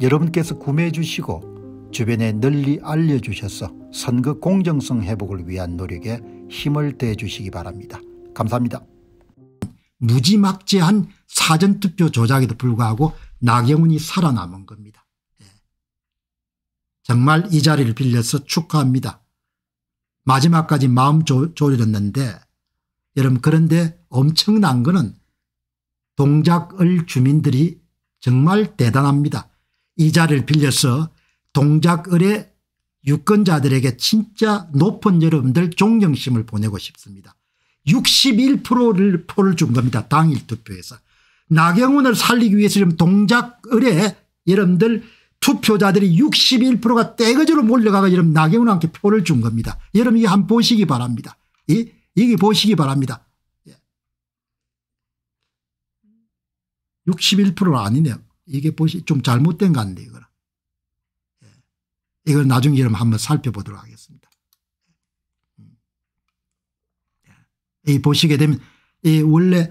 여러분께서 구매해 주시고 주변에 널리 알려주셔서 선거 공정성 회복을 위한 노력에 힘을 대해 주시기 바랍니다. 감사합니다. 무지막지한 사전투표 조작에도 불구하고 나경원이 살아남은 겁니다. 예. 정말 이 자리를 빌려서 축하합니다. 마지막까지 마음 조, 졸였는데 여러분 그런데 엄청난 거는 동작을 주민들이 정말 대단합니다. 이자를 빌려서 동작을의 유권자들에게 진짜 높은 여러분들 존경심을 보내고 싶습니다. 61%를 표를 준 겁니다. 당일 투표에서. 나경원을 살리기 위해서 지금 동작을에 여러분들 투표자들이 61%가 떼거지로 몰려가가 여러분 나경원한테 표를 준 겁니다. 여러분 이거 한 보시기 바랍니다. 이, 이게 보시기 바랍니다. 61%는 예. 아니네요. 이게 보시 좀 잘못된 거 같네 요 이거는. 예. 이걸 나중에 여러분 한번 살펴보도록 하겠습니다. 예. 예. 이 보시게 되면 이 원래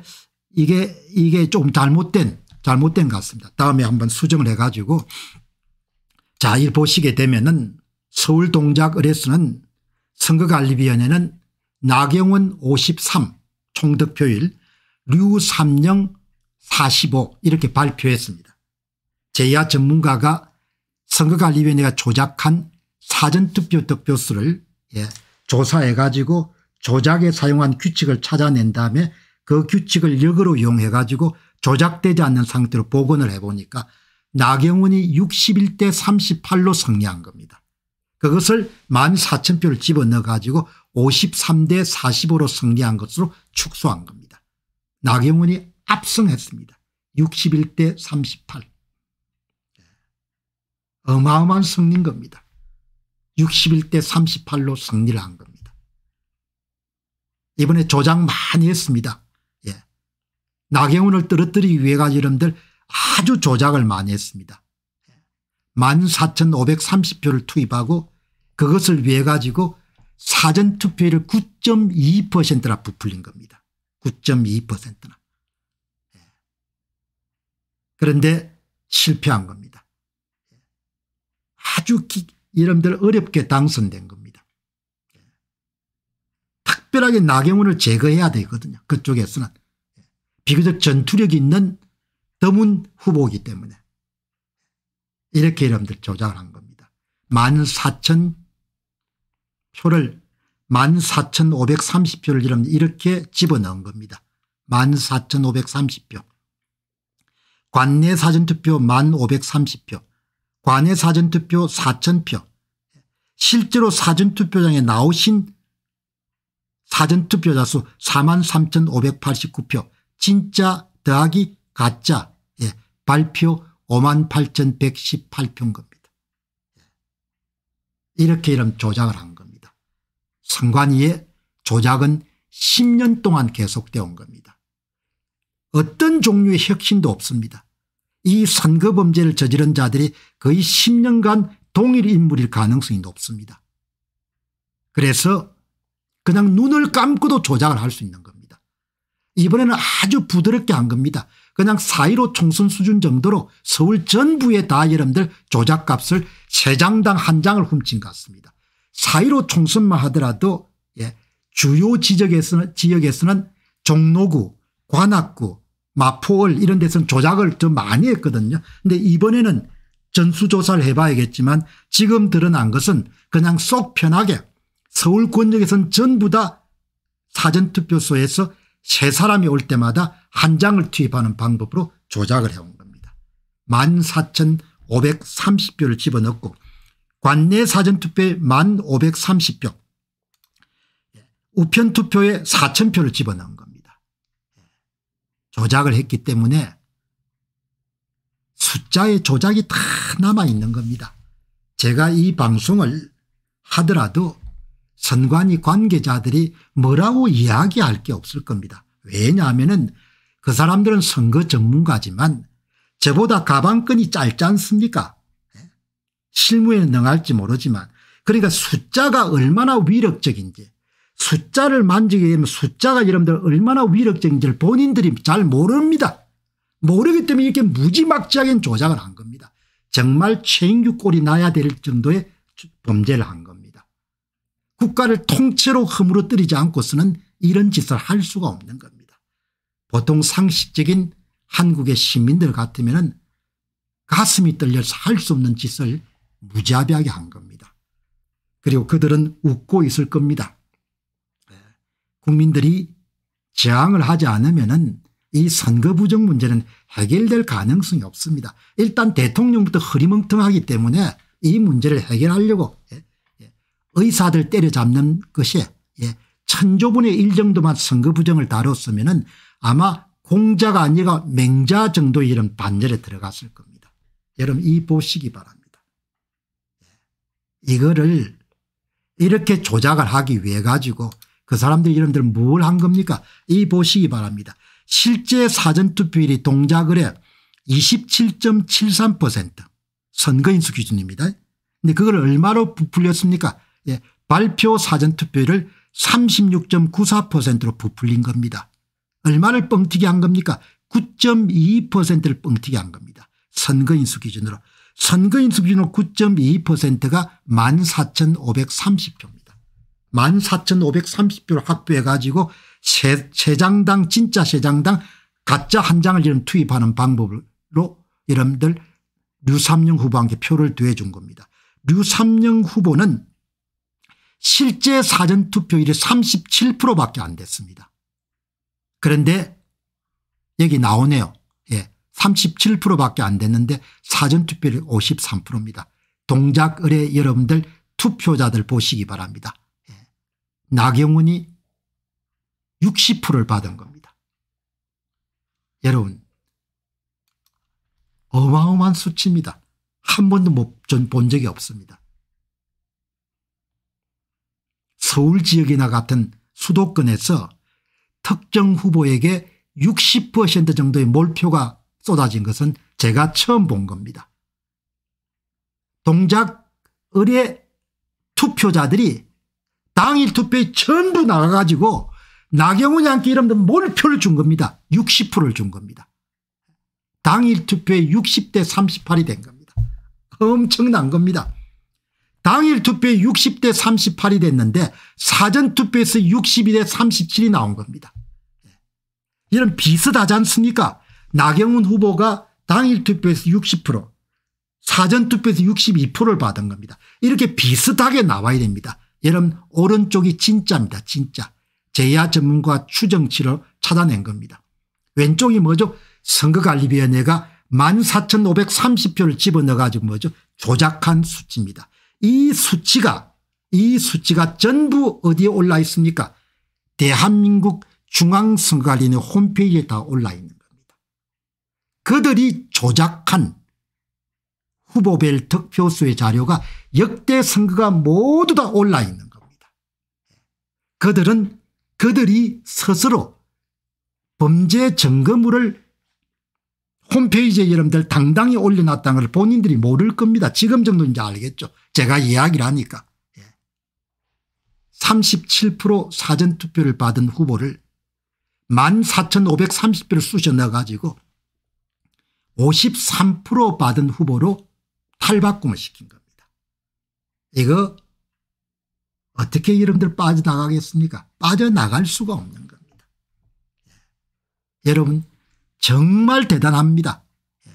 이게 이게 좀 잘못된 잘못된 것 같습니다. 다음에 한번 수정을 해가지고 자, 이 보시게 되면은 서울 동작 의뢰수는 선거관리위원회는 나경원 53 총득표율 류 삼령 45 이렇게 발표했습니다. 제야 전문가가 선거관리위원회가 조작한 사전투표 득표수를 예, 조사해 가지고 조작에 사용한 규칙을 찾아낸 다음에 그 규칙을 역으로 이용해 가지고 조작되지 않는 상태로 복원을 해보니까 나경원이 61대 38로 승리한 겁니다. 그것을 14,000표를 집어넣어 가지고 53대 45로 승리한 것으로 축소한 겁니다. 나경원이 압승했습니다. 61대 38. 어마어마한 승리인 겁니다. 61대 38로 승리를 한 겁니다. 이번에 조장 많이 했습니다. 예. 나경원을 떨어뜨리기 위해 가지 여러분들 아주 조작을 많이 했습니다. 14,530표를 예. 투입하고 그것을 위해 가지고 사전투표율 9.2%나 부풀린 겁니다. 9.2%나. 예. 그런데 실패한 겁니다. 아주 기, 이름들 어렵게 당선된 겁니다. 특별하게 나경원을 제거해야 되거든요. 그쪽에서는. 비교적 전투력이 있는 더문 후보이기 때문에 이렇게 이름들 조작을 한 겁니다. 14,000 표를 14,530표를 이름 이렇게 집어넣은 겁니다. 14,530표. 관내 사전투표 1,530표. 관외 사전투표 4천표 실제로 사전투표장에 나오신 사전투표자 수 43,589표 진짜 더하기 가짜 예, 발표 58,118표인 겁니다. 예. 이렇게 이름 조작을 한 겁니다. 선관위의 조작은 10년 동안 계속되어 온 겁니다. 어떤 종류의 혁신도 없습니다. 이 선거 범죄를 저지른 자들이 거의 10년간 동일 인물일 가능성이 높습니다. 그래서 그냥 눈을 감고도 조작을 할 수 있는 겁니다. 이번에는 아주 부드럽게 한 겁니다. 그냥 4.15 총선 수준 정도로 서울 전부에 다 여러분들 조작값을 3장당 한 장을 훔친 것 같습니다. 4.15 총선만 하더라도 예, 주요 지역에서는, 지역에서는 종로구, 관악구, 마포월 이런 데서 조작을 좀 많이 했거든요. 근데 이번에는 전수조사를 해봐야겠지만 지금 드러난 것은 그냥 쏙 편하게 서울 권역에선 전부 다 사전투표소에서 세 사람이 올 때마다 한 장을 투입하는 방법으로 조작을 해온 겁니다. 14,530표를 집어넣고 관내 사전투표에 1,530표 우편투표에 4,000표를 집어넣은 조작을 했기 때문에 숫자의 조작이 다 남아있는 겁니다. 제가 이 방송을 하더라도 선관위 관계자들이 뭐라고 이야기할 게 없을 겁니다. 왜냐하면 그 사람들은 선거 전문가지만 저보다 가방끈이 짧지 않습니까 예? 실무에는 능할지 모르지만 그러니까 숫자가 얼마나 위력적인지 숫자를 만지게 되면 숫자가 여러분들 얼마나 위력적인지를 본인들이 잘 모릅니다. 모르기 때문에 이렇게 무지막지하게 조작을 한 겁니다. 정말 최인규 꼴이 나야 될 정도의 범죄를 한 겁니다. 국가를 통째로 허물어뜨리지 않고서는 이런 짓을 할 수가 없는 겁니다. 보통 상식적인 한국의 시민들 같으면 가슴이 떨려서 할 수 없는 짓을 무자비하게 한 겁니다. 그리고 그들은 웃고 있을 겁니다. 국민들이 저항을 하지 않으면 이 선거 부정 문제는 해결될 가능성이 없습니다. 일단 대통령부터 흐리멍텅하기 때문에 이 문제를 해결하려고 예, 예, 의사들 때려잡는 것이 예, 천조분의 일 정도만 선거 부정을 다뤘으면 아마 공자가 아니라 맹자 정도 이런 반열에 들어갔을 겁니다. 여러분 이 보시기 바랍니다. 이거를 이렇게 조작을 하기 위해 가지고 그 사람들이 여러분뭘한 겁니까 이 보시기 바랍니다. 실제 사전투표율이 동작을에 27.73% 선거인수 기준입니다. 근데 그걸 얼마로 부풀렸습니까 예, 발표 사전투표율을 36.94%로 부풀린 겁니다. 얼마를 뻥튀기 한 겁니까 9 2를 뻥튀기 한 겁니다. 선거인수 기준으로. 선거인수 기준으로 9 2가 14,530표입니다. 14,530표를 확보해가지고 세, 장당 진짜 세 장당 가짜 한 장을 이런 투입하는 방법으로 여러분들 류삼영 후보한테 표를 더해준 겁니다. 류삼영 후보는 실제 사전투표율이 37%밖에 안 됐습니다. 그런데 여기 나오네요. 예, 37%밖에 안 됐는데 사전투표율이 53%입니다. 동작을의 여러분들 투표자들 보시기 바랍니다. 나경원이 60%를 받은 겁니다. 여러분 어마어마한 수치입니다. 한 번도 못전본 적이 없습니다. 서울 지역이나 같은 수도권에서 특정 후보에게 60% 정도의 몰표가 쏟아진 것은 제가 처음 본 겁니다. 동작 의뢰 투표자들이 당일 투표에 전부 나가가지고 나경원 양께 이름든 몰표를 준 겁니다. 60%를 준 겁니다. 당일 투표에 60대 38이 된 겁니다. 엄청난 겁니다. 당일 투표에 60대 38이 됐는데 사전투표에서 62대 37이 나온 겁니다. 예. 이런 비슷하지 않습니까? 나경원 후보가 당일 투표에서 60%, 사전투표에서 62%를 받은 겁니다. 이렇게 비슷하게 나와야 됩니다. 여러분 오른쪽이 진짜입니다. 진짜. 제야 전문가 추정치를 찾아낸 겁니다. 왼쪽이 뭐죠? 선거관리위원회가 14,530표를 집어넣어 가지고 뭐죠? 조작한 수치입니다. 이 수치가 이 수치가 전부 어디에 올라 있습니까? 대한민국 중앙선거관리위원회 홈페이지에 다 올라 있는 겁니다. 그들이 조작한 후보별 득표수의 자료가 역대 선거가 모두 다 올라 있는 겁니다. 그들은 그들이 스스로 범죄 점검물을 홈페이지에 여러분들 당당히 올려놨다는 걸 본인들이 모를 겁니다. 지금 정도는 이제 알겠죠. 제가 이야기를 하니까. 37% 예. 사전투표를 받은 후보를 14,530표를 쑤셔넣어가지고 53% 받은 후보로 탈바꿈을 시킨 겁니다. 이거 어떻게 여러분들 빠져나가겠습니까 빠져나갈 수가 없는 겁니다. 여러분 정말 대단합니다. 예.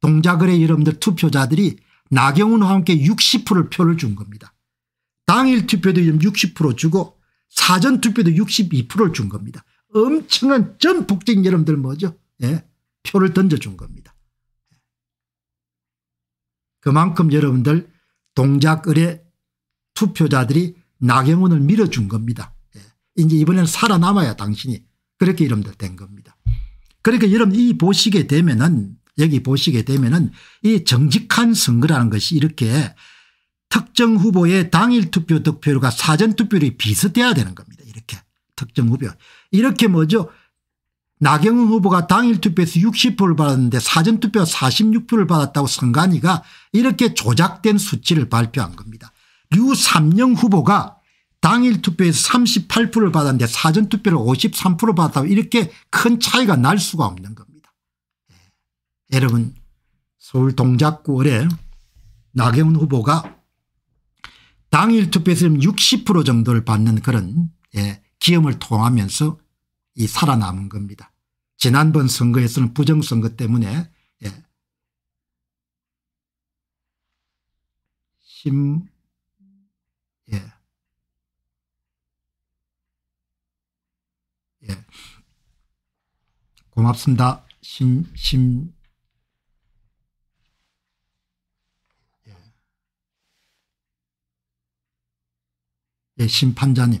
동작을의 여러분들 투표자들이 나경원과 함께 60% 표를 준 겁니다. 당일 투표도 60% 주고 사전 투표도 62%를 준 겁니다. 엄청난 전폭적인 여러분들 뭐죠? 예. 표를 던져준 겁니다. 예. 그만큼 여러분들 동작을의 투표자들이 나경원을 밀어준 겁니다. 예. 이제 이번엔 살아남아야 당신이 그렇게 이름들 된 겁니다. 그러니까 여러분 이 보시게 되면은 여기 보시게 되면은 이 정직한 선거라는 것이 이렇게 특정 후보의 당일 투표 득표율과 사전 투표율이 비슷해야 되는 겁니다. 이렇게 특정 후보 이렇게 뭐죠 나경원 후보가 당일 투표에서 60표를 받았는데 사전투표 46표를 받았다고 선관위가 이렇게 조작된 수치를 발표한 겁니다. 류삼영 후보가 당일 투표에서 38%를 받았는데 사전투표를 53% 받았다고 이렇게 큰 차이가 날 수가 없는 겁니다. 예. 여러분 서울 동작구 에 나경원 후보가 당일 투표에서 60% 정도를 받는 그런 예, 기염을 통하면서 이 살아남은 겁니다. 지난번 선거에서는 부정선거 때문에 예. 심, 예. 예. 고맙습니다. 심, 심, 예. 예 심판자님.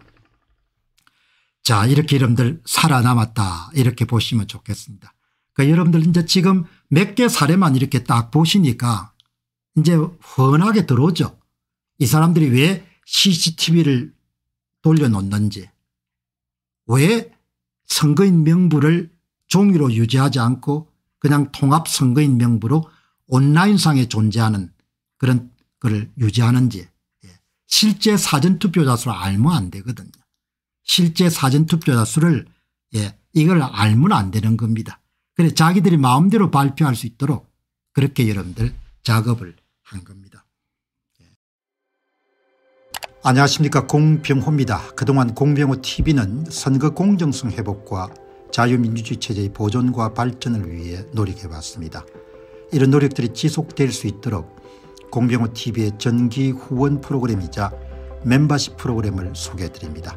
예. 자 이렇게 여러분들 살아남았다 이렇게 보시면 좋겠습니다. 그 여러분들 이제 지금 몇 개 사례만 이렇게 딱 보시니까 이제 훤하게 들어오죠. 이 사람들이 왜 CCTV를 돌려놓는지 왜 선거인 명부를 종이로 유지하지 않고 그냥 통합선거인 명부로 온라인상에 존재하는 그런 것 유지하는지 예. 실제 사전투표자 수를 알면 안 되거든요. 실제 사전투표자 수를 예, 이걸 알면 안 되는 겁니다. 그래 자기들이 마음대로 발표할 수 있도록 그렇게 여러분들 작업을 한 겁니다. 예. 안녕하십니까 공병호입니다. 그동안 공병호TV는 선거 공정성 회복과 자유민주주의 체제의 보존과 발전을 위해 노력해왔습니다. 이런 노력들이 지속될 수 있도록 공병호TV의 전기 후원 프로그램이자 멤버십 프로그램을 소개해드립니다.